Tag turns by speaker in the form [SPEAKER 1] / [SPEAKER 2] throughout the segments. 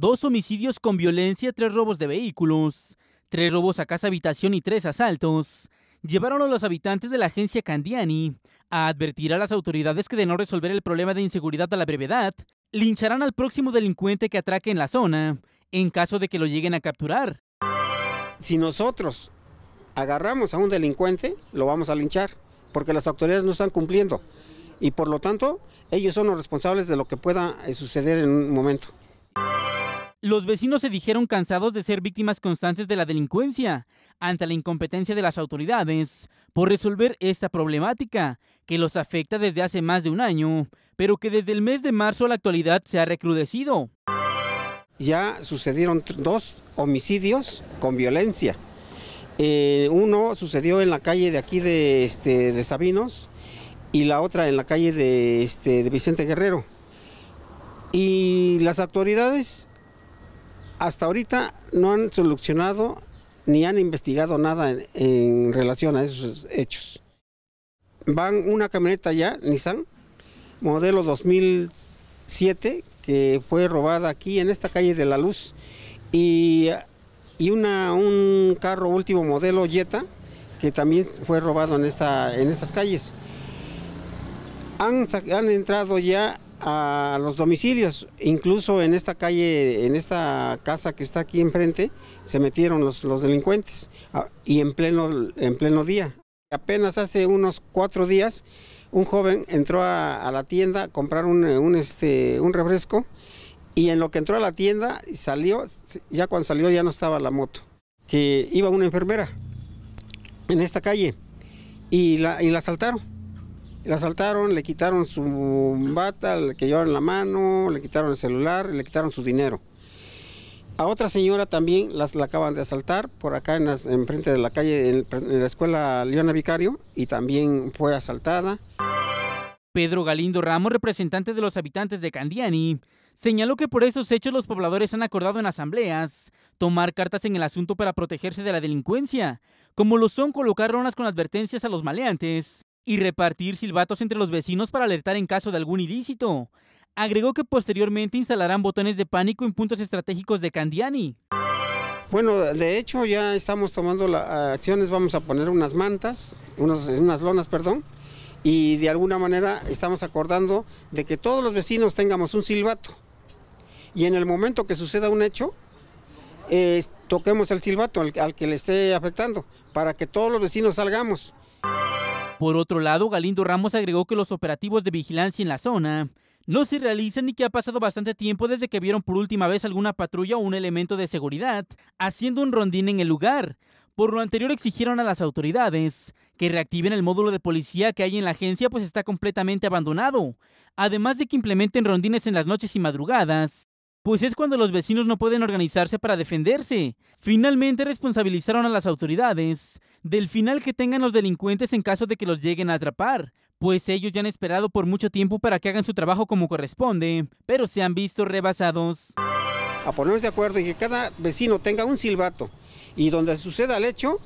[SPEAKER 1] dos homicidios con violencia, tres robos de vehículos, tres robos a casa habitación y tres asaltos, llevaron a los habitantes de la agencia Candiani a advertir a las autoridades que de no resolver el problema de inseguridad a la brevedad, lincharán al próximo delincuente que atraque en la zona, en caso de que lo lleguen a capturar.
[SPEAKER 2] Si nosotros agarramos a un delincuente, lo vamos a linchar, porque las autoridades no están cumpliendo y por lo tanto ellos son los responsables de lo que pueda eh, suceder en un momento.
[SPEAKER 1] Los vecinos se dijeron cansados de ser víctimas constantes de la delincuencia, ante la incompetencia de las autoridades por resolver esta problemática, que los afecta desde hace más de un año, pero que desde el mes de marzo a la actualidad se ha recrudecido.
[SPEAKER 2] Ya sucedieron dos homicidios con violencia. Eh, uno sucedió en la calle de aquí de, este, de Sabinos y la otra en la calle este, de Vicente Guerrero. Y las autoridades hasta ahorita no han solucionado ni han investigado nada en, relación a esos hechos. Van una camioneta ya, Nissan, modelo 2007, que fue robada aquí en esta calle de La Luz, y, una, un carro último modelo Jetta, que también fue robado en, esta, en estas calles. Han, han entrado ya a los domicilios. Incluso en esta calle, en esta casa que está aquí enfrente, se metieron los, delincuentes ah, y en pleno, en pleno día. Apenas hace unos cuatro días, un joven entró a, la tienda a comprar un, este, un refresco y en lo que entró a la tienda salió, ya cuando salió ya no estaba la moto, que iba una enfermera en esta calle y la, y la asaltaron la asaltaron, le quitaron su bata, le que llevaron la mano, le quitaron el celular, le quitaron su dinero. A otra señora también las la acaban de asaltar por acá en, frente de la calle, en, la escuela Leona Vicario, y también fue asaltada.
[SPEAKER 1] Pedro Galindo Ramos, representante de los habitantes de Candiani, señaló que por estos hechos los pobladores han acordado en asambleas tomar cartas en el asunto para protegerse de la delincuencia, como lo son colocar ronas con advertencias a los maleantes y repartir silbatos entre los vecinos para alertar en caso de algún ilícito. Agregó que posteriormente instalarán botones de pánico en puntos estratégicos de Candiani.
[SPEAKER 2] Bueno, de hecho ya estamos tomando las acciones, vamos a poner unas mantas, unas lonas, perdón, y de alguna manera estamos acordando de que todos los vecinos tengamos un silbato. Y en el momento que suceda un hecho, eh, toquemos el silbato al que le esté afectando, para que todos los vecinos salgamos. Por otro lado,
[SPEAKER 1] Galindo Ramos agregó que los operativos de vigilancia en la zona no se realizan y que ha pasado bastante tiempo desde que vieron por última vez alguna patrulla o un elemento de seguridad haciendo un rondín en el lugar. Por lo anterior exigieron a las autoridades que reactiven el módulo de policía que hay en la agencia pues está completamente abandonado, además de que implementen rondines en las noches y madrugadas pues es cuando los vecinos no pueden organizarse para defenderse. Finalmente responsabilizaron a las autoridades del final que tengan los delincuentes en caso de que los lleguen a atrapar, pues ellos ya han esperado por mucho tiempo para que hagan su trabajo como corresponde, pero se han visto rebasados.
[SPEAKER 2] A ponernos de acuerdo y que cada vecino tenga un silbato y donde suceda el hecho,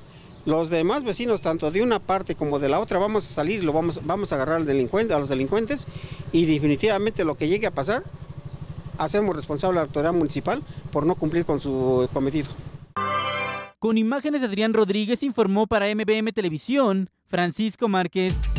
[SPEAKER 2] los demás vecinos, tanto de una parte como de la otra, vamos a salir, lo vamos, vamos a agarrar a los delincuentes y definitivamente lo que llegue a pasar, hacemos responsable a la autoridad municipal por no cumplir con su cometido.
[SPEAKER 1] Con imágenes de Adrián Rodríguez informó para MBM Televisión Francisco Márquez.